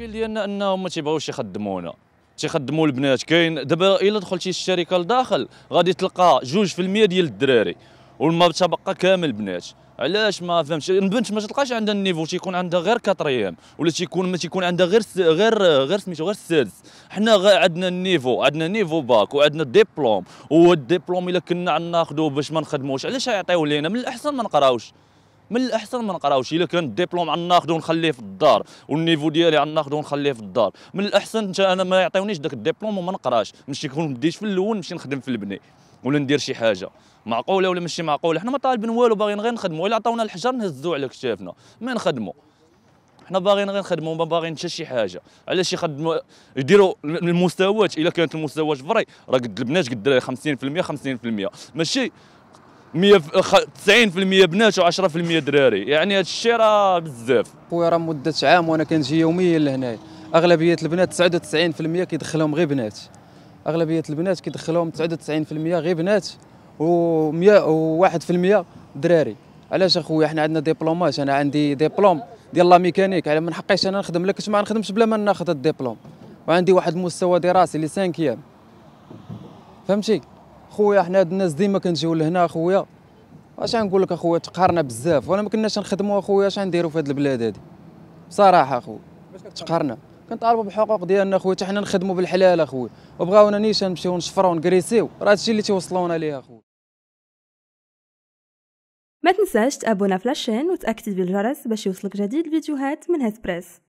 المشكل ديالنا انهم ما تيبغيوش يخدمونا تيخدموا البنات كاين دابا الا دخلتي الشركه لداخل غادي تلقى 2% ديال الدراري والمراه تبقى كامل بنات علاش ما فهمتش البنت ما تلقاش عندها النيفو تيكون عندها غير 4 ولا تيكون ما تيكون عندها غير س... غير غير سميتو غير السادس حنا عندنا النيفو عندنا نيفو باك وعندنا الدبلوم والدبلوم الا كنا ناخذوه باش ما نخدموش علاش يعطيوه لينا من الاحسن ما نقراوش من الاحسن ما نقراوش الا كان الدبلوم عندنا ناخذه ونخليه في الدار والنيفو ديالي عندنا ناخذه ونخليه في الدار من الاحسن حتى انا ما يعطيونيش داك الدبلوم وما نقراش نمشي نكون بديت في الاول نمشي نخدم في البني ولا ندير شي حاجه معقوله ولا ماشي معقوله حنا ما طالبين والو باغيين غير نخدموا الا عطاونا الحجر نهزوه على كتافنا ما نخدموا حنا باغيين غير نخدموا ما باغيين حتى شي حاجه علاش يخدموا يديروا المستويات الا كانت المستويات فري راه قد البنات قد 50% 50% ماشي 90% بنات و10% دراري يعني هذا الشيء راه بزاف خويا راه مده عام وانا كنجي يوميا لهنايا اغلبيه البنات 99% كيدخلهم غير بنات اغلبيه البنات كيدخلهم 99% غير بنات و و1% دراري علاش اخويا حنا عندنا ديبلومات انا عندي ديبلوم ديال لا ميكانيك على من حقيش انا نخدم لك ما نخدمش بلا ما ناخذ الديبلوم وعندي واحد المستوى دراسي اللي 5 فهمتي خويا حنا هاد الناس ديما كنجيو لهنا خويا واش غنقول لك اخويا تقهرنا بزاف وانا ما كناش نخدموا اخويا اش نديروا في هاد البلاد هادي بصراحه اخويا تقهرنا كنطالبوا بالحقوق ديالنا اخويا حتى حنا نخدموا بالحلال اخويا وبغاونا نيشان نمشيو نشفروا ونكريسيو راه هادشي اللي تيوصلونا ليه اخويا ما تنساش تابونا في لاشين وتاكد الجرس باش يوصلك جديد الفيديوهات من هاد بريس